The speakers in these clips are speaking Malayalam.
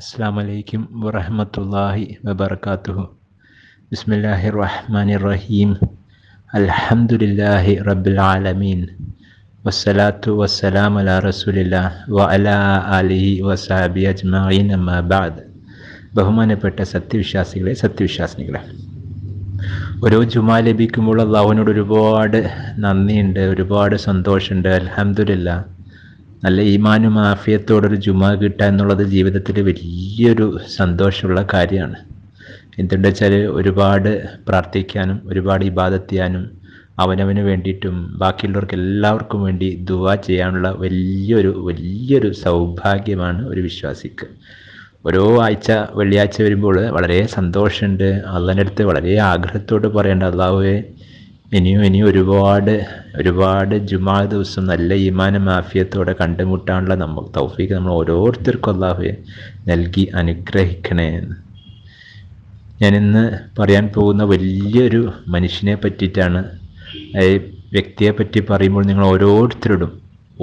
അസ്സാം വലൈക്കും വറഹമത്തല്ലാഹി വബർക്കാത്തുഹു ബിസ്മില്ലാഹി റഹ്മാൻ റഹീം അൽഹംദുലില്ലാഹി റബ്ബിൽ ആലമീൻ വസ്സലാത്തു വസ്സലാം അല റസൂലില്ല വ അല അലിഹി വസാബി അജ്മീൻ അമ്മാബാദ് ബഹുമാനപ്പെട്ട സത്യവിശ്വാസികളെ സത്യവിശ്വാസിനികളെ ഓരോ ജുമാ ലഭിക്കുമ്പോൾ അള്ളാഹുവിനോട് ഒരുപാട് നന്ദിയുണ്ട് ഒരുപാട് സന്തോഷമുണ്ട് അലഹമില്ല നല്ല ഈമാനും ആഫിയത്തോടൊരു ജുമ കിട്ടുക എന്നുള്ളത് ജീവിതത്തിൽ വലിയൊരു സന്തോഷമുള്ള കാര്യമാണ് എന്തുകൊണ്ട് വെച്ചാൽ ഒരുപാട് പ്രാർത്ഥിക്കാനും ഒരുപാട് ഇബാദത്ത് ചെയ്യാനും അവനവന് വേണ്ടിയിട്ടും ബാക്കിയുള്ളവർക്ക് എല്ലാവർക്കും വേണ്ടി ദുവാ ചെയ്യാനുള്ള വലിയൊരു വലിയൊരു സൗഭാഗ്യമാണ് ഒരു വിശ്വാസിക്ക് ഓരോ ആഴ്ച വെള്ളിയാഴ്ച വരുമ്പോൾ വളരെ സന്തോഷമുണ്ട് അള്ളനടുത്ത് അടുത്ത് വളരെ ആഗ്രഹത്തോട് പറയേണ്ട അള്ളാഹുവെ ഇനിയും ഇനിയും ഒരുപാട് ഒരുപാട് ജുമാ ദിവസം നല്ല ഇമാന മാഫിയത്തോടെ കണ്ടുമുട്ടാനുള്ള നമുക്ക് തൗഫീക്ക് നമ്മൾ ഓരോരുത്തർക്കും അള്ളാഹു നൽകി അനുഗ്രഹിക്കണേ എന്ന് ഞാനിന്ന് പറയാൻ പോകുന്ന വലിയൊരു മനുഷ്യനെ പറ്റിയിട്ടാണ് വ്യക്തിയെ പറ്റി പറയുമ്പോൾ നിങ്ങൾ ഓരോരുത്തരോടും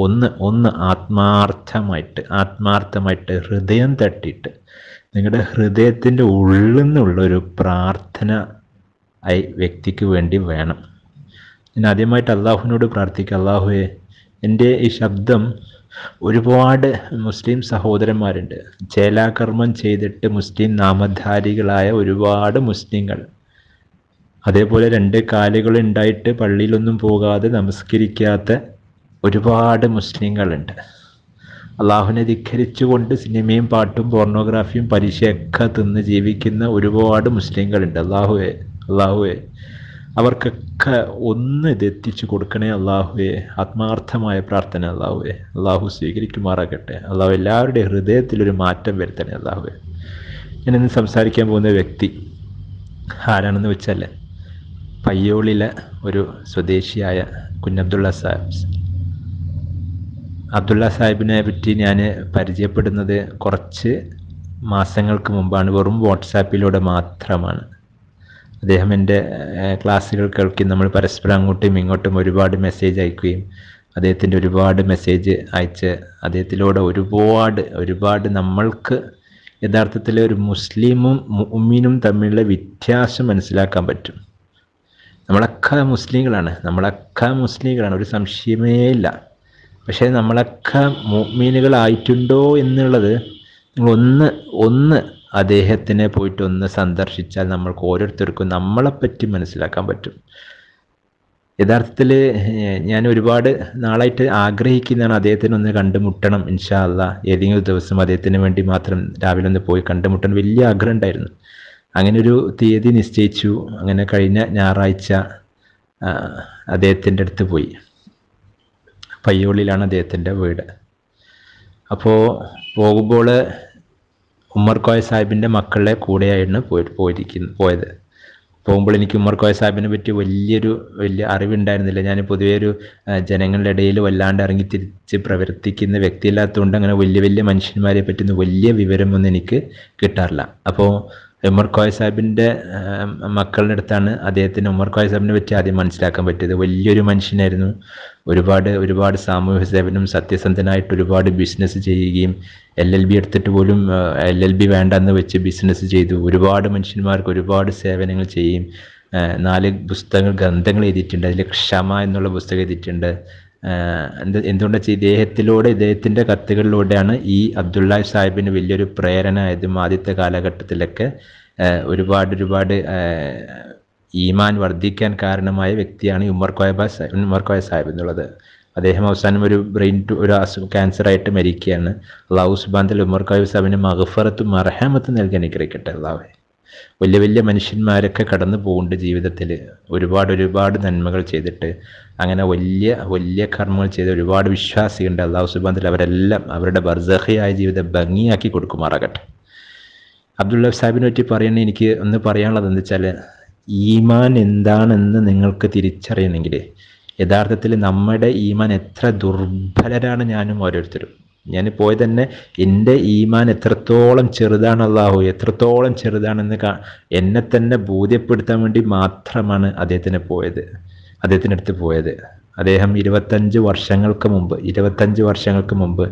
ഒന്ന് ഒന്ന് ആത്മാർത്ഥമായിട്ട് ആത്മാർത്ഥമായിട്ട് ഹൃദയം തട്ടിയിട്ട് നിങ്ങളുടെ ഹൃദയത്തിൻ്റെ ഉള്ളിൽ നിന്നുള്ള ഒരു പ്രാർത്ഥന ആ വ്യക്തിക്ക് വേണ്ടി വേണം ഞാൻ ആദ്യമായിട്ട് അള്ളാഹുവിനോട് പ്രാർത്ഥിക്കുക അള്ളാഹുവെ എൻ്റെ ഈ ശബ്ദം ഒരുപാട് മുസ്ലിം സഹോദരന്മാരുണ്ട് ചേലാകർമ്മം ചെയ്തിട്ട് മുസ്ലിം നാമധാരികളായ ഒരുപാട് മുസ്ലിങ്ങൾ അതേപോലെ രണ്ട് കാലുകൾ ഉണ്ടായിട്ട് പള്ളിയിലൊന്നും പോകാതെ നമസ്കരിക്കാത്ത ഒരുപാട് മുസ്ലിങ്ങളുണ്ട് അള്ളാഹുവിനെ ധിഖരിച്ചുകൊണ്ട് സിനിമയും പാട്ടും പോർണോഗ്രാഫിയും പരീക്ഷയൊക്കെ തിന്ന് ജീവിക്കുന്ന ഒരുപാട് മുസ്ലിങ്ങളുണ്ട് അള്ളാഹുവേ അള്ളാഹുവേ അവർക്കൊക്കെ ഒന്ന് ഇതെത്തിച്ചു കൊടുക്കണേ അള്ളാഹുവെ ആത്മാർത്ഥമായ പ്രാർത്ഥന അള്ളാഹുവെ അള്ളാഹു സ്വീകരിക്കുമാറാകട്ടെ അള്ളാഹു എല്ലാവരുടെയും ഹൃദയത്തിലൊരു മാറ്റം വരുത്തണേ അള്ളാഹുവെ ഞാൻ ഇന്ന് സംസാരിക്കാൻ പോകുന്ന വ്യക്തി ആരാണെന്ന് വെച്ചാൽ പയ്യോളിലെ ഒരു സ്വദേശിയായ കുഞ്ഞബ്ദുള്ള സാഹിബ് അബ്ദുള്ള സാഹിബിനെ പറ്റി ഞാൻ പരിചയപ്പെടുന്നത് കുറച്ച് മാസങ്ങൾക്ക് മുമ്പാണ് വെറും വാട്സാപ്പിലൂടെ മാത്രമാണ് അദ്ദേഹം എൻ്റെ ക്ലാസ്സുകൾ കേൾക്കുകയും നമ്മൾ പരസ്പരം അങ്ങോട്ടും ഇങ്ങോട്ടും ഒരുപാട് മെസ്സേജ് അയക്കുകയും അദ്ദേഹത്തിൻ്റെ ഒരുപാട് മെസ്സേജ് അയച്ച് അദ്ദേഹത്തിലൂടെ ഒരുപാട് ഒരുപാട് നമ്മൾക്ക് യഥാർത്ഥത്തിൽ ഒരു മുസ്ലിമും മുഅ്മിനും തമ്മിലുള്ള വ്യത്യാസം മനസ്സിലാക്കാൻ പറ്റും നമ്മളൊക്കെ മുസ്ലിങ്ങളാണ് നമ്മളൊക്കെ മുസ്ലിങ്ങളാണ് ഒരു സംശയമേ ഇല്ല പക്ഷേ നമ്മളൊക്കെ മീനുകളായിട്ടുണ്ടോ എന്നുള്ളത് നിങ്ങൾ ഒന്ന് ഒന്ന് അദ്ദേഹത്തിനെ പോയിട്ട് ഒന്ന് സന്ദർശിച്ചാൽ നമ്മൾക്ക് ഓരോരുത്തർക്കും നമ്മളെപ്പറ്റി മനസ്സിലാക്കാൻ പറ്റും യഥാർത്ഥത്തിൽ ഞാൻ ഒരുപാട് നാളായിട്ട് ആഗ്രഹിക്കുന്നതാണ് അദ്ദേഹത്തിനെ ഒന്ന് കണ്ടുമുട്ടണം ഇൻഷാ ഏതെങ്കിലും ദിവസം അദ്ദേഹത്തിന് വേണ്ടി മാത്രം രാവിലെ ഒന്ന് പോയി കണ്ടുമുട്ടണം വലിയ ആഗ്രഹം ഉണ്ടായിരുന്നു അങ്ങനെ ഒരു തീയതി നിശ്ചയിച്ചു അങ്ങനെ കഴിഞ്ഞ ഞായറാഴ്ച അദ്ദേഹത്തിൻ്റെ അടുത്ത് പോയി പയ്യോളിലാണ് അദ്ദേഹത്തിൻ്റെ വീട് അപ്പോൾ പോകുമ്പോൾ ഉമ്മർകോയ സാഹിബിൻ്റെ മക്കളുടെ കൂടെയായിരുന്നു പോയിട്ട് പോയിരിക്കുന്നു പോയത് പോകുമ്പോൾ എനിക്ക് ഉമ്മർകോയ സാഹിബിനെ പറ്റി വലിയൊരു വലിയ അറിവുണ്ടായിരുന്നില്ല ഞാൻ പൊതുവേ ഒരു ജനങ്ങളുടെ ഇടയിൽ വല്ലാണ്ട് ഇറങ്ങി തിരിച്ച് പ്രവർത്തിക്കുന്ന വ്യക്തിയില്ലാത്തതുകൊണ്ട് അങ്ങനെ വലിയ വലിയ മനുഷ്യന്മാരെ പറ്റുന്ന വലിയ വിവരമൊന്നും എനിക്ക് കിട്ടാറില്ല അപ്പോൾ ഉമർ കോയ സാഹിബിൻ്റെ മക്കളുടെ അടുത്താണ് അദ്ദേഹത്തിന് ഉമർ കോയ സാഹിബിനെ പറ്റി ആദ്യം മനസ്സിലാക്കാൻ പറ്റിയത് വലിയൊരു മനുഷ്യനായിരുന്നു ഒരുപാട് ഒരുപാട് സാമൂഹ്യ സേവനം സത്യസന്ധനായിട്ട് ഒരുപാട് ബിസിനസ് ചെയ്യുകയും എൽ എൽ ബി എടുത്തിട്ട് പോലും എൽ എൽ ബി വേണ്ടെന്ന് വെച്ച് ബിസിനസ് ചെയ്തു ഒരുപാട് മനുഷ്യന്മാർക്ക് ഒരുപാട് സേവനങ്ങൾ ചെയ്യും നാല് പുസ്തകങ്ങൾ ഗ്രന്ഥങ്ങൾ എഴുതിയിട്ടുണ്ട് അതിൽ ക്ഷമ എന്നുള്ള പുസ്തകം എഴുതിയിട്ടുണ്ട് എന്ത് എന്തുകൊണ്ട് വെച്ചാൽ ഇദ്ദേഹത്തിലൂടെ ഇദ്ദേഹത്തിൻ്റെ കത്തുകളിലൂടെയാണ് ഈ അബ്ദുള്ള സാഹിബിന് വലിയൊരു ആയതും ആദ്യത്തെ കാലഘട്ടത്തിലൊക്കെ ഒരുപാട് ഒരുപാട് ഈമാൻ വർദ്ധിക്കാൻ കാരണമായ വ്യക്തിയാണ് ഉമർ കോയബ ഉമർ കോയ സാഹിബ് എന്നുള്ളത് അദ്ദേഹം അവസാനം ഒരു ബ്രെയിൻ ടു ഒരു അസുഖം ക്യാൻസർ ആയിട്ട് മരിക്കുകയാണ് അള്ളാഹു സുബാന്തിൽ ഉമർ കോയ സാഹിബിന് മഹഫറത്തും അർഹമത്തും നൽകി അനുഗ്രഹിക്കട്ടെ അള്ളാഹെ വലിയ വലിയ മനുഷ്യന്മാരൊക്കെ കടന്നു പോകുന്നുണ്ട് ജീവിതത്തിൽ ഒരുപാട് ഒരുപാട് നന്മകൾ ചെയ്തിട്ട് അങ്ങനെ വലിയ വലിയ കർമ്മങ്ങൾ ചെയ്ത് ഒരുപാട് വിശ്വാസികളുണ്ട് അള്ളാഹു സുബാന്തിൽ അവരെല്ലാം അവരുടെ ബർസഹിയായ ജീവിതം ഭംഗിയാക്കി കൊടുക്കുമാറാകട്ടെ അബ്ദുള്ള സാഹിബിനെ പറ്റി പറയണ എനിക്ക് ഒന്ന് പറയാനുള്ളത് എന്താ വെച്ചാൽ ഈമാൻ എന്താണെന്ന് നിങ്ങൾക്ക് തിരിച്ചറിയണമെങ്കിൽ യഥാർത്ഥത്തിൽ നമ്മുടെ ഈമാൻ എത്ര ദുർബലരാണ് ഞാനും ഓരോരുത്തരും ഞാൻ പോയി തന്നെ എൻ്റെ ഈമാൻ എത്രത്തോളം ചെറുതാണ് അള്ളാഹു എത്രത്തോളം ചെറുതാണെന്ന് കാ എന്നെ തന്നെ ബോധ്യപ്പെടുത്താൻ വേണ്ടി മാത്രമാണ് അദ്ദേഹത്തിന് പോയത് അദ്ദേഹത്തിൻ്റെ അടുത്ത് പോയത് അദ്ദേഹം ഇരുപത്തഞ്ച് വർഷങ്ങൾക്ക് മുമ്പ് ഇരുപത്തഞ്ച് വർഷങ്ങൾക്ക് മുമ്പ്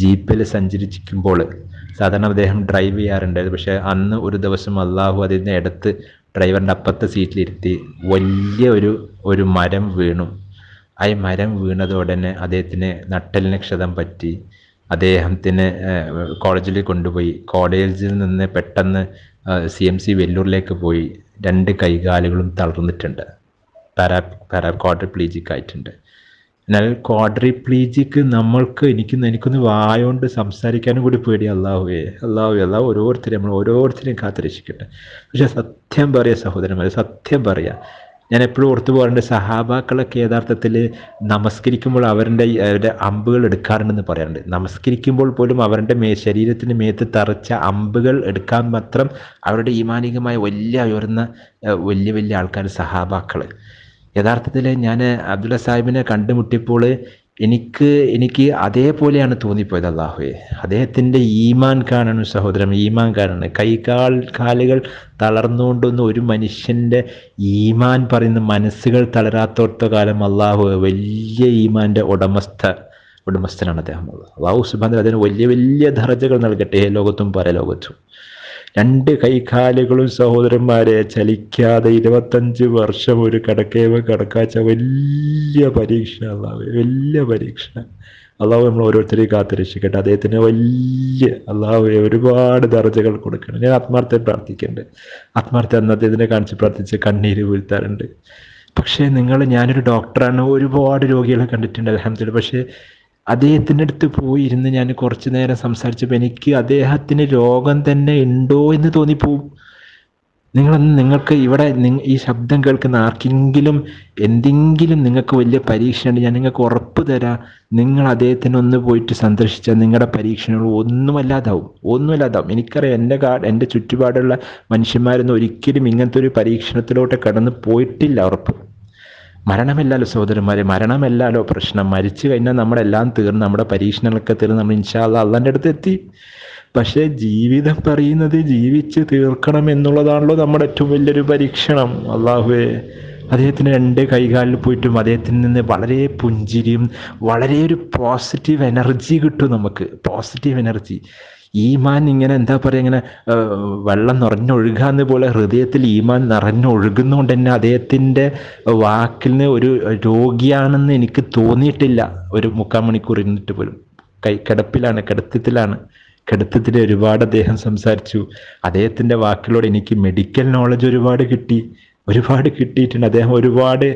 ജീപ്പിൽ സഞ്ചരിച്ചിരിക്കുമ്പോൾ സാധാരണ അദ്ദേഹം ഡ്രൈവ് ചെയ്യാറുണ്ടായിരുന്നു പക്ഷേ അന്ന് ഒരു ദിവസം അള്ളാഹു അദ്ദേഹത്തിൻ്റെ ഇടത്ത് ഡ്രൈവറിൻ്റെ അപ്പുറത്തെ സീറ്റിലിരുത്തി വലിയ ഒരു ഒരു മരം വീണു ആ മരം വീണതോടെ തന്നെ അദ്ദേഹത്തിന് നട്ടലിന് ക്ഷതം പറ്റി അദ്ദേഹത്തിന് കോളേജിൽ കൊണ്ടുപോയി കോളേജിൽ നിന്ന് പെട്ടെന്ന് സി എം സി വെല്ലൂരിലേക്ക് പോയി രണ്ട് കൈകാലുകളും തളർന്നിട്ടുണ്ട് പാരാ പാരാ ക്വാഡ്രിപ്ലീജിക് ആയിട്ടുണ്ട് എന്നാൽ പ്ലീജിക്ക് നമ്മൾക്ക് എനിക്ക് എനിക്കൊന്ന് വായോണ്ട് സംസാരിക്കാനും കൂടി പേടി അള്ളാഹുവേ അള്ളാഹു അള്ളാഹു ഓരോരുത്തരും നമ്മൾ ഓരോരുത്തരെയും കാത്തിരക്ഷിക്കട്ടെ പക്ഷെ സത്യം പറയുക സഹോദരന്മാരെ സത്യം പറയുക ഞാൻ എപ്പോഴും ഓർത്തു പോകാറുണ്ട് സഹാബാക്കളൊക്കെ യഥാർത്ഥത്തിൽ നമസ്കരിക്കുമ്പോൾ അവരുടെ അവരുടെ അമ്പുകൾ എടുക്കാറുണ്ടെന്ന് പറയാറുണ്ട് നമസ്കരിക്കുമ്പോൾ പോലും അവരുടെ മേ ശരീരത്തിന് മേത്ത് തറച്ച അമ്പുകൾ എടുക്കാൻ മാത്രം അവരുടെ ഈമാനികമായ വലിയ ഉയർന്ന വലിയ വലിയ ആൾക്കാർ സഹാബാക്കൾ യഥാർത്ഥത്തിൽ ഞാൻ അബ്ദുള്ള സാഹിബിനെ കണ്ടുമുട്ടിയപ്പോൾ എനിക്ക് എനിക്ക് അതേപോലെയാണ് തോന്നിപ്പോയത് അള്ളാഹുയെ അദ്ദേഹത്തിൻ്റെ ഈമാൻ കാണണം സഹോദരം ഈമാൻ കാണണം കൈകാൽ കാലുകൾ തളർന്നുകൊണ്ടൊന്നും ഒരു മനുഷ്യൻ്റെ ഈമാൻ പറയുന്ന മനസ്സുകൾ തളരാത്തോർത്ത കാലം അള്ളാഹു വലിയ ഈമാൻ്റെ ഉടമസ്ഥ ഉടമസ്ഥനാണ് അദ്ദേഹം അള്ളാഹു സുബാൻ അദ്ദേഹം വലിയ വലിയ ധർജകൾ നൽകട്ടെ ലോകത്തും പരലോകത്തും രണ്ട് കൈകാലുകളും സഹോദരന്മാരെ ചലിക്കാതെ ഇരുപത്തഞ്ച് വർഷം ഒരു കടക്കേവ് കടക്കാച്ച വലിയ പരീക്ഷ അള്ളാവ് വലിയ പരീക്ഷ അള്ളാഹു നമ്മൾ ഓരോരുത്തരെയും കാത്തുരക്ഷിക്കട്ടെ അദ്ദേഹത്തിന് വലിയ അള്ളാഹു ഒരുപാട് ദർജകൾ കൊടുക്കണം ഞാൻ ആത്മാർത്ഥം പ്രാർത്ഥിക്കുന്നുണ്ട് ആത്മാർത്ഥ അന്ന് അദ്ദേഹത്തിനെ കാണിച്ച് പ്രാർത്ഥിച്ച് കണ്ണീര് വീഴ്ത്താറുണ്ട് പക്ഷേ നിങ്ങൾ ഞാനൊരു ഡോക്ടറാണ് ഒരുപാട് രോഗികളെ കണ്ടിട്ടുണ്ട് അലഹമ്മദില്ല പക്ഷേ അദ്ദേഹത്തിൻ്റെ അടുത്ത് പോയിരുന്ന് ഞാൻ കുറച്ച് നേരം സംസാരിച്ചപ്പോൾ എനിക്ക് അദ്ദേഹത്തിന് രോഗം തന്നെ ഉണ്ടോ എന്ന് തോന്നിപ്പോവും നിങ്ങളൊന്ന് നിങ്ങൾക്ക് ഇവിടെ ഈ ശബ്ദം കേൾക്കുന്ന ആർക്കെങ്കിലും എന്തെങ്കിലും നിങ്ങൾക്ക് വലിയ പരീക്ഷയുണ്ട് ഞാൻ നിങ്ങൾക്ക് ഉറപ്പ് തരാം നിങ്ങൾ അദ്ദേഹത്തിന് ഒന്ന് പോയിട്ട് സന്ദർശിച്ചാൽ നിങ്ങളുടെ പരീക്ഷണങ്ങൾ ഒന്നുമല്ലാതാവും ഒന്നുമല്ലാതാവും എനിക്കറിയാം എൻ്റെ കാ എൻ്റെ ചുറ്റുപാടുള്ള മനുഷ്യന്മാരൊന്നും ഒരിക്കലും ഇങ്ങനത്തെ ഒരു പരീക്ഷണത്തിലോട്ട് കടന്ന് പോയിട്ടില്ല ഉറപ്പ് മരണമല്ലാലോ സഹോദരന്മാരെ മരണമല്ലാലോ പ്രശ്നം മരിച്ചു കഴിഞ്ഞാൽ നമ്മളെല്ലാം തീർന്ന് നമ്മുടെ പരീക്ഷണങ്ങളൊക്കെ തീർന്ന് നമ്മൾ ഇൻഷാല്ല അള്ളാൻ്റെ അടുത്ത് എത്തി പക്ഷേ ജീവിതം പറയുന്നത് ജീവിച്ച് തീർക്കണം എന്നുള്ളതാണല്ലോ നമ്മുടെ ഏറ്റവും വലിയൊരു പരീക്ഷണം അള്ളാഹുവേ അദ്ദേഹത്തിന് രണ്ട് കൈകാലിൽ പോയിട്ടും അദ്ദേഹത്തിൽ നിന്ന് വളരെ പുഞ്ചിരിയും വളരെ ഒരു പോസിറ്റീവ് എനർജി കിട്ടും നമുക്ക് പോസിറ്റീവ് എനർജി ഈമാൻ ഇങ്ങനെ എന്താ പറയുക ഇങ്ങനെ വെള്ളം നിറഞ്ഞൊഴുകാന്ന് പോലെ ഹൃദയത്തിൽ ഈമാൻ നിറഞ്ഞൊഴുകുന്നതുകൊണ്ട് തന്നെ അദ്ദേഹത്തിൻ്റെ വാക്കിൽ നിന്ന് ഒരു രോഗിയാണെന്ന് എനിക്ക് തോന്നിയിട്ടില്ല ഒരു മുക്കാൽ മണിക്കൂർ ഇരുന്നിട്ട് പോലും കൈ കിടപ്പിലാണ് കിടത്തത്തിലാണ് കിടത്തത്തിൽ ഒരുപാട് അദ്ദേഹം സംസാരിച്ചു അദ്ദേഹത്തിൻ്റെ വാക്കിലൂടെ എനിക്ക് മെഡിക്കൽ നോളജ് ഒരുപാട് കിട്ടി ഒരുപാട് കിട്ടിയിട്ടുണ്ട് അദ്ദേഹം ഒരുപാട്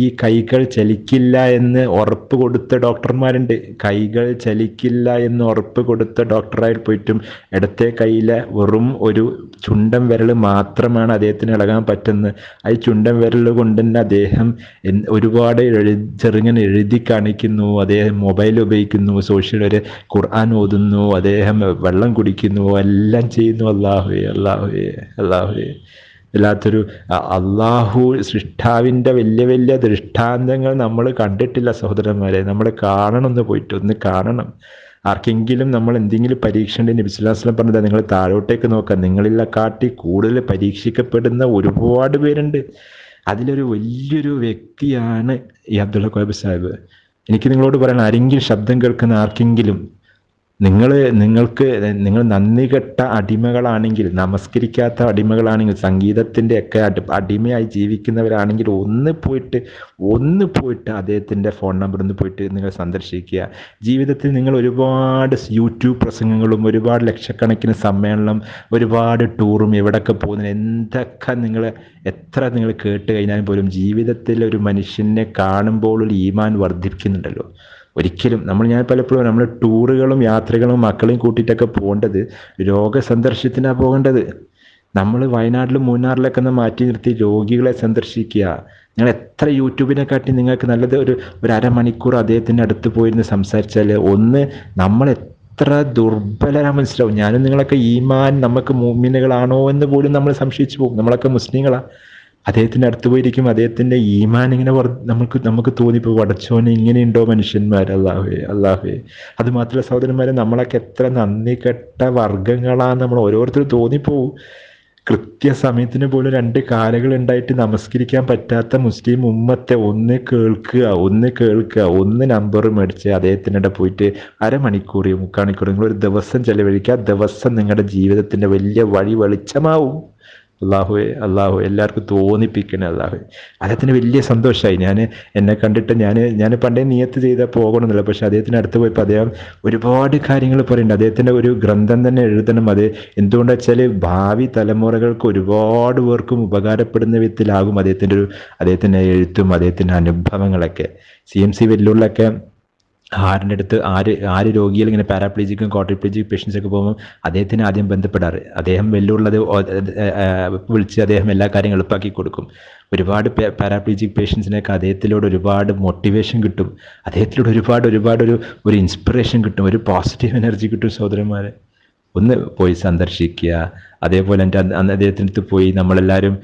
ഈ കൈകൾ ചലിക്കില്ല എന്ന് ഉറപ്പ് കൊടുത്ത ഡോക്ടർമാരുണ്ട് കൈകൾ ചലിക്കില്ല എന്ന് ഉറപ്പ് കൊടുത്ത ഡോക്ടറായി പോയിട്ടും ഇടത്തെ കയ്യിലെ വെറും ഒരു ചുണ്ടം വിരൽ മാത്രമാണ് അദ്ദേഹത്തിന് ഇളകാൻ പറ്റുന്നത് ആ ചുണ്ടം വിരൽ കൊണ്ട് തന്നെ അദ്ദേഹം ഒരുപാട് എഴു ചെറുങ്ങനെ എഴുതി കാണിക്കുന്നു അദ്ദേഹം മൊബൈൽ ഉപയോഗിക്കുന്നു സോഷ്യൽ ഒരു ഖുർആൻ ഓതുന്നു അദ്ദേഹം വെള്ളം കുടിക്കുന്നു എല്ലാം ചെയ്യുന്നു അള്ളാഹുയെ അള്ളാഹുയെ അള്ളാഹുയെ അല്ലാത്തൊരു അള്ളാഹു സൃഷ്ടാവിൻ്റെ വലിയ വലിയ ദൃഷ്ടാന്തങ്ങൾ നമ്മൾ കണ്ടിട്ടില്ല സഹോദരന്മാരെ നമ്മൾ കാണണം എന്ന് പോയിട്ട് ഒന്ന് കാണണം ആർക്കെങ്കിലും നമ്മൾ എന്തെങ്കിലും പരീക്ഷയുണ്ട് നബിസുല്ലാസ്ലം പറഞ്ഞത് നിങ്ങൾ താഴോട്ടേക്ക് നോക്കുക നിങ്ങളില്ല കാട്ടി കൂടുതൽ പരീക്ഷിക്കപ്പെടുന്ന ഒരുപാട് പേരുണ്ട് അതിലൊരു വലിയൊരു വ്യക്തിയാണ് ഈ അബ്ദുള്ള കോബ് സാഹിബ് എനിക്ക് നിങ്ങളോട് പറയണം ആരെങ്കിലും ശബ്ദം കേൾക്കുന്ന ആർക്കെങ്കിലും നിങ്ങൾ നിങ്ങൾക്ക് നിങ്ങൾ നന്ദി കെട്ട അടിമകളാണെങ്കിൽ നമസ്കരിക്കാത്ത അടിമകളാണെങ്കിൽ സംഗീതത്തിൻ്റെ ഒക്കെ അടിമയായി ജീവിക്കുന്നവരാണെങ്കിൽ ഒന്ന് പോയിട്ട് ഒന്ന് പോയിട്ട് അദ്ദേഹത്തിൻ്റെ ഫോൺ നമ്പർ ഒന്ന് പോയിട്ട് നിങ്ങൾ സന്ദർശിക്കുക ജീവിതത്തിൽ നിങ്ങൾ ഒരുപാട് യൂട്യൂബ് പ്രസംഗങ്ങളും ഒരുപാട് ലക്ഷക്കണക്കിന് സമ്മേളനം ഒരുപാട് ടൂറും എവിടെയൊക്കെ പോകുന്ന എന്തൊക്കെ നിങ്ങൾ എത്ര നിങ്ങൾ കേട്ട് കഴിഞ്ഞാൽ പോലും ജീവിതത്തിൽ ഒരു മനുഷ്യനെ കാണുമ്പോൾ ഒരു ഈമാൻ വർദ്ധിപ്പിക്കുന്നുണ്ടല്ലോ ഒരിക്കലും നമ്മൾ ഞാൻ പലപ്പോഴും നമ്മൾ ടൂറുകളും യാത്രകളും മക്കളെയും കൂട്ടിയിട്ടൊക്കെ പോകേണ്ടത് രോഗ സന്ദർശനത്തിനാണ് പോകേണ്ടത് നമ്മൾ വയനാട്ടിലും മൂന്നാറിലൊക്കെ ഒന്ന് മാറ്റി നിർത്തി രോഗികളെ സന്ദർശിക്കുക നിങ്ങൾ എത്ര കാട്ടി നിങ്ങൾക്ക് നല്ലത് ഒരു ഒരു അരമണിക്കൂർ അദ്ദേഹത്തിൻ്റെ അടുത്ത് പോയിരുന്നു സംസാരിച്ചാൽ ഒന്ന് നമ്മൾ എത്ര ദുർബലരാ മനസ്സിലാവും ഞാനും നിങ്ങളൊക്കെ ഈമാൻ നമുക്ക് മൂമിനുകളാണോ എന്ന് പോലും നമ്മൾ സംശയിച്ചു പോകും നമ്മളൊക്കെ മുസ്ലിങ്ങളാണ് അദ്ദേഹത്തിൻ്റെ അടുത്ത് പോയിരിക്കും അദ്ദേഹത്തിൻ്റെ ഈമാൻ ഇങ്ങനെ നമുക്ക് നമുക്ക് തോന്നിപ്പോൾ വടച്ചോനെ ഇങ്ങനെയുണ്ടോ മനുഷ്യന്മാർ അള്ളാഹുവെ അള്ളാഹുവെ അത് മാത്രമല്ല സഹോദരന്മാരെ നമ്മളൊക്കെ എത്ര നന്ദി കെട്ട വർഗങ്ങളാന്ന് നമ്മൾ ഓരോരുത്തരും തോന്നിപ്പോവും കൃത്യസമയത്തിന് പോലും രണ്ട് കാലുകൾ ഉണ്ടായിട്ട് നമസ്കരിക്കാൻ പറ്റാത്ത മുസ്ലിം ഉമ്മത്തെ ഒന്ന് കേൾക്കുക ഒന്ന് കേൾക്കുക ഒന്ന് നമ്പർ മേടിച്ച് അദ്ദേഹത്തിനിടെ പോയിട്ട് അരമണിക്കൂർ മുക്കാണിക്കൂർ നിങ്ങൾ ഒരു ദിവസം ചെലവഴിക്കുക ദിവസം നിങ്ങളുടെ ജീവിതത്തിൻ്റെ വലിയ വഴി വെളിച്ചമാവും അള്ളാഹുവെ അള്ളാഹു എല്ലാവർക്കും തോന്നിപ്പിക്കണേ അള്ളാഹു അദ്ദേഹത്തിന് വലിയ സന്തോഷമായി ഞാൻ എന്നെ കണ്ടിട്ട് ഞാൻ ഞാൻ പണ്ടേ നിയത്ത് ചെയ്താൽ പോകണമെന്നില്ല പക്ഷെ അദ്ദേഹത്തിന് അടുത്ത് പോയപ്പോൾ അദ്ദേഹം ഒരുപാട് കാര്യങ്ങൾ പറയുന്നുണ്ട് അദ്ദേഹത്തിൻ്റെ ഒരു ഗ്രന്ഥം തന്നെ എഴുതണം അത് എന്തുകൊണ്ടാ ഭാവി തലമുറകൾക്ക് ഒരുപാട് പേർക്കും ഉപകാരപ്പെടുന്ന വിധത്തിലാകും അദ്ദേഹത്തിൻ്റെ ഒരു അദ്ദേഹത്തിൻ്റെ എഴുത്തും അദ്ദേഹത്തിൻ്റെ അനുഭവങ്ങളൊക്കെ സി എം സി വെല്ലുള്ളിലൊക്കെ ഹാർട്ടിൻ്റെ അടുത്ത് ആര് ആര് രോഗിയിൽ ഇങ്ങനെ പാരാപ്ലീജിക്കും കോട്ടിപ്ലീജിക് പേഷ്യൻസൊക്കെ ഒക്കെ പോകുമ്പോൾ അദ്ദേഹത്തിന് ആദ്യം ബന്ധപ്പെടാറ് അദ്ദേഹം വെല്ലുള്ളത് വിളിച്ച് അദ്ദേഹം എല്ലാ കാര്യങ്ങളും എളുപ്പാക്കി കൊടുക്കും ഒരുപാട് പാരാപ്ലീജിക് പേഷ്യൻസിനൊക്കെ അദ്ദേഹത്തിലൂടെ ഒരുപാട് മോട്ടിവേഷൻ കിട്ടും അദ്ദേഹത്തിലൂടെ ഒരുപാട് ഒരുപാട് ഒരു ഒരു ഇൻസ്പിറേഷൻ കിട്ടും ഒരു പോസിറ്റീവ് എനർജി കിട്ടും സഹോദരന്മാരെ ഒന്ന് പോയി സന്ദർശിക്കുക അതേപോലെ എൻ്റെ അന്ന് അദ്ദേഹത്തിൻ്റെ അടുത്ത് പോയി നമ്മളെല്ലാവരും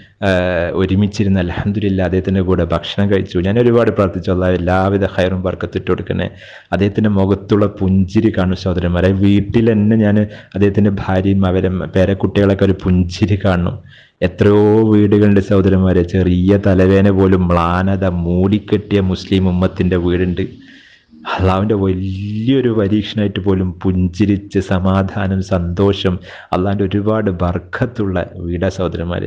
ഒരുമിച്ചിരുന്ന് അലഹദില്ല അദ്ദേഹത്തിൻ്റെ കൂടെ ഭക്ഷണം കഴിച്ചു ഞാൻ ഒരുപാട് പ്രാർത്ഥിച്ചു അല്ല എല്ലാവിധ ഹയറും വർക്കത്തിട്ട് കൊടുക്കണേ അദ്ദേഹത്തിൻ്റെ മുഖത്തുള്ള പുഞ്ചിരി കാണും സഹോദരന്മാരെ വീട്ടിൽ തന്നെ ഞാൻ അദ്ദേഹത്തിൻ്റെ ഭാര്യയും അവരെ പേരക്കുട്ടികളൊക്കെ ഒരു പുഞ്ചിരി കാണും എത്രയോ വീടുകളുണ്ട് സഹോദരന്മാരെ ചെറിയ തലവേന പോലും മ്ലാനത മൂടിക്കെട്ടിയ മുസ്ലിം ഉമ്മത്തിൻ്റെ വീടുണ്ട് അള്ളാഹുവിൻ്റെ വലിയൊരു പരീക്ഷണമായിട്ട് പോലും പുഞ്ചിരിച്ച് സമാധാനം സന്തോഷം അള്ളാഹിൻ്റെ ഒരുപാട് ബർക്കത്തുള്ള വീടാ സഹോദരന്മാർ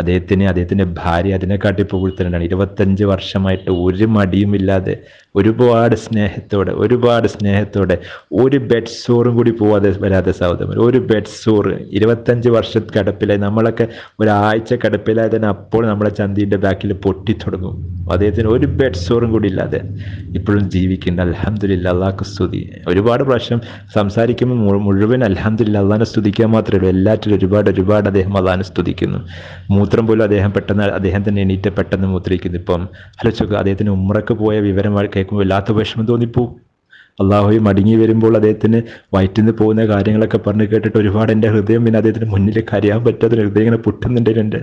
അദ്ദേഹത്തിന് അദ്ദേഹത്തിന്റെ ഭാര്യ അതിനെക്കാട്ടി പുകഴ്ത്തലുണ്ടാണ് ഇരുപത്തഞ്ച് വർഷമായിട്ട് ഒരു മടിയും ഇല്ലാതെ ഒരുപാട് സ്നേഹത്തോടെ ഒരുപാട് സ്നേഹത്തോടെ ഒരു ബെഡ് സോറും കൂടി പോവാതെ വരാതെ സൗദമ്മ ഒരു ബെഡ് സോറ് ഇരുപത്തഞ്ച് വർഷ കടപ്പിലായി നമ്മളൊക്കെ ഒരാഴ്ച കടപ്പിലായി തന്നെ അപ്പോൾ നമ്മളെ ചന്തിന്റെ ബാക്കിൽ തുടങ്ങും അദ്ദേഹത്തിന് ഒരു ബെഡ് സോറും കൂടി ഇല്ലാതെ ഇപ്പോഴും ജീവിക്കുന്നുണ്ട് അലഹമില്ല അള്ളാഹ് സ്തുതി ഒരുപാട് പ്രാവശ്യം സംസാരിക്കുമ്പോൾ മുഴുവൻ അലഹമില്ല അള്ളഹാനെ സ്തുതിക്കാൻ മാത്രമേ ഉള്ളൂ എല്ലാറ്റിലും ഒരുപാട് ഒരുപാട് അദ്ദേഹം അള്ളഹാനെ സ്തുതിക്കുന്നു മൂത്രം പോലും അദ്ദേഹം പെട്ടെന്ന് അദ്ദേഹം തന്നെ എണീറ്റ് പെട്ടെന്ന് മൂത്രിക്കുന്നു ഇപ്പം ആലോചിക്കുക അദ്ദേഹത്തിന് ഉമ്രക്ക് പോയ വിവരം കേൾക്കുമ്പോൾ വല്ലാത്ത വിഷമം തോന്നിപ്പോവും അള്ളാഹു മടങ്ങി വരുമ്പോൾ അദ്ദേഹത്തിന് വയറ്റിൽ നിന്ന് പോകുന്ന കാര്യങ്ങളൊക്കെ പറഞ്ഞ് കേട്ടിട്ട് ഒരുപാട് എൻ്റെ ഹൃദയം പിന്നെ അദ്ദേഹത്തിന് മുന്നിൽ കരയാൻ പറ്റാത്ത ഹൃദയം ഇങ്ങനെ പൊട്ടുന്നുണ്ട് എൻ്റെ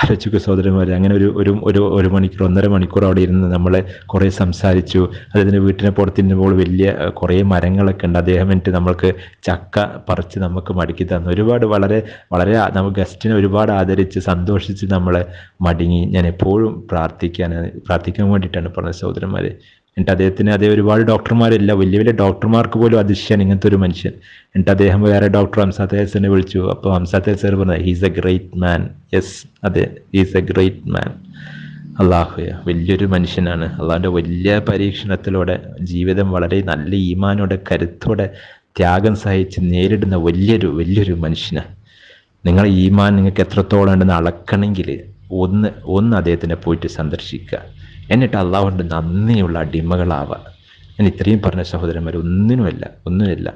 ആലോചിക്കുക സഹോദരന്മാരെ അങ്ങനെ ഒരു ഒരു ഒരു ഒരു മണിക്കൂർ ഒന്നര മണിക്കൂർ അവിടെ ഇരുന്ന് നമ്മൾ കുറേ സംസാരിച്ചു അദ്ദേഹത്തിൻ്റെ വീട്ടിനെ പുറത്തിരുന്നപ്പോൾ വലിയ കുറേ മരങ്ങളൊക്കെ ഉണ്ട് അദ്ദേഹം എന്നിട്ട് നമ്മൾക്ക് ചക്ക പറിച്ച് നമുക്ക് മടുക്കി തന്നു ഒരുപാട് വളരെ വളരെ നമ്മൾ ഗസ്റ്റിനെ ഒരുപാട് ആദരിച്ച് സന്തോഷിച്ച് നമ്മളെ മടങ്ങി ഞാൻ എപ്പോഴും പ്രാർത്ഥിക്കാൻ പ്രാർത്ഥിക്കാൻ വേണ്ടിയിട്ടാണ് പറഞ്ഞത് സഹോദരന്മാരെ എന്നിട്ട് അദ്ദേഹത്തിന് അതേ ഒരുപാട് ഡോക്ടർമാരില്ല വലിയ വലിയ ഡോക്ടർമാർക്ക് പോലും അതിശയാണ് ഇങ്ങനത്തെ ഒരു മനുഷ്യൻ എന്നിട്ട് അദ്ദേഹം വേറെ ഡോക്ടർ ഹംസാത്തെ വിളിച്ചു അപ്പോൾ ഹംസാത്തെ സാർ പറഞ്ഞത് he's a great man yes അതെ ഹീസ് എ ഗ്രേറ്റ് മാൻ അള്ളാഹുയ വലിയൊരു മനുഷ്യനാണ് അള്ളാഹുൻ്റെ വലിയ പരീക്ഷണത്തിലൂടെ ജീവിതം വളരെ നല്ല ഈമാനോടെ കരുത്തോടെ ത്യാഗം സഹിച്ച് നേരിടുന്ന വലിയൊരു വലിയൊരു മനുഷ്യനാണ് നിങ്ങളെ ഈമാൻ നിങ്ങൾക്ക് എത്രത്തോളം ഉണ്ടെന്ന് അളക്കണമെങ്കിൽ ഒന്ന് ഒന്ന് അദ്ദേഹത്തിനെ പോയിട്ട് സന്ദർശിക്കുക എന്നിട്ട് അള്ളാഹുണ്ട് നന്ദിയുള്ള അടിമകളാവുക ഞാൻ ഇത്രയും പറഞ്ഞ സഹോദരന്മാർ ഒന്നിനുമല്ല ഒന്നുമില്ല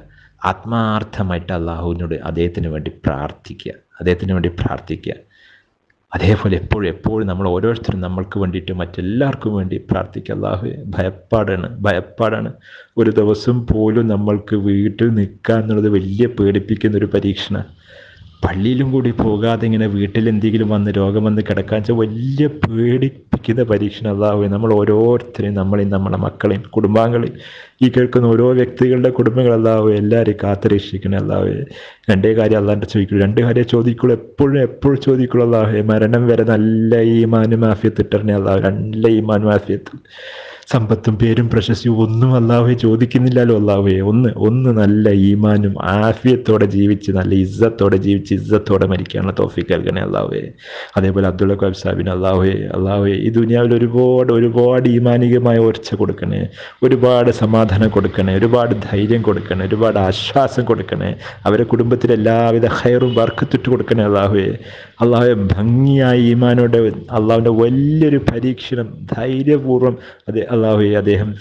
ആത്മാർത്ഥമായിട്ട് അള്ളാഹുവിനോട് അദ്ദേഹത്തിന് വേണ്ടി പ്രാർത്ഥിക്കുക അദ്ദേഹത്തിന് വേണ്ടി പ്രാർത്ഥിക്കുക അതേപോലെ എപ്പോഴും എപ്പോഴും നമ്മൾ ഓരോരുത്തരും നമ്മൾക്ക് വേണ്ടിയിട്ട് മറ്റെല്ലാവർക്കും വേണ്ടി പ്രാർത്ഥിക്കുക അള്ളാഹു ഭയപ്പാടാണ് ഭയപ്പാടാണ് ഒരു ദിവസം പോലും നമ്മൾക്ക് വീട്ടിൽ നിൽക്കുക എന്നുള്ളത് വലിയ പേടിപ്പിക്കുന്ന ഒരു പരീക്ഷണ പള്ളിയിലും കൂടി പോകാതെ ഇങ്ങനെ എന്തെങ്കിലും വന്ന് രോഗം വന്ന് കിടക്കാൻ വെച്ചാൽ വലിയ പേടിപ്പിക്കുന്ന പരീക്ഷണം അതാവുകയും നമ്മൾ ഓരോരുത്തരെയും നമ്മളെയും നമ്മളെ മക്കളെയും കുടുംബാംഗങ്ങളെയും ഈ കേൾക്കുന്ന ഓരോ വ്യക്തികളുടെ കുടുംബങ്ങൾ അല്ലാവേ എല്ലാവരെയും കാത്തരീക്ഷിക്കണം അല്ലാവേ രണ്ടേ കാര്യം അല്ലാണ്ട് ചോദിക്കുള്ളൂ രണ്ട് കാര്യം ചോദിക്കുള്ളൂ എപ്പോഴും എപ്പോഴും ചോദിക്കുള്ളൂ അല്ലാവേ മരണം വരെ നല്ല ഈമാനും ആഫിയത്തിട്ടറിനെ അല്ലാവേ നല്ല ഈമാനും ആഫിയത്ത് സമ്പത്തും പേരും പ്രശസ്തിയും ഒന്നും അല്ലാവേ ചോദിക്കുന്നില്ലല്ലോ അല്ലാവേ ഒന്ന് ഒന്ന് നല്ല ഈമാനും ആഫിയത്തോടെ ജീവിച്ച് നല്ല ഇസ്സത്തോടെ ജീവിച്ച് ഇസ്സത്തോടെ മരിക്കാനുള്ള തോഫിക്ക് നൽകണേ അല്ലാവേ അതേപോലെ അബ്ദുള്ള കബ് സാബിൻ അല്ലാവേ അല്ലാവേ ഈ ദുനിയാവിൽ ഒരുപാട് ഒരുപാട് ഈമാനികമായ ഒരച്ച കൊടുക്കണേ ഒരുപാട് സമാധാനം സമാധാനം കൊടുക്കണേ ഒരുപാട് ധൈര്യം കൊടുക്കണേ ഒരുപാട് ആശ്വാസം കൊടുക്കണേ അവരെ കുടുംബത്തിൽ എല്ലാവിധ ഹയറും വർക്കത്തിട്ട് കൊടുക്കണേ അള്ളാഹുവെ അള്ളാഹുവെ ഭംഗിയായി ഈമാനോടെ അള്ളാഹുവിൻ്റെ വലിയൊരു പരീക്ഷണം ധൈര്യപൂർവ്വം അതെ അള്ളാഹുവെ അദ്ദേഹം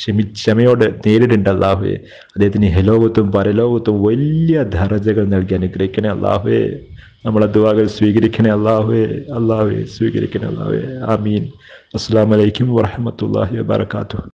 ക്ഷമി ക്ഷമയോടെ നേരിടേണ്ട അള്ളാഹുവെ അദ്ദേഹത്തിന് ഹെലോകത്തും പരലോകത്തും വലിയ ധർജകൾ നൽകി അനുഗ്രഹിക്കണേ അള്ളാഹുവെ നമ്മളെ ദുവാകൾ സ്വീകരിക്കണേ അള്ളാഹുവെ അള്ളാഹുവെ സ്വീകരിക്കണേ അള്ളാഹുവെ ആമീൻ അസ്സാം വലൈക്കും വാഹമത്തല്ലാഹി വാബർക്കാത്തു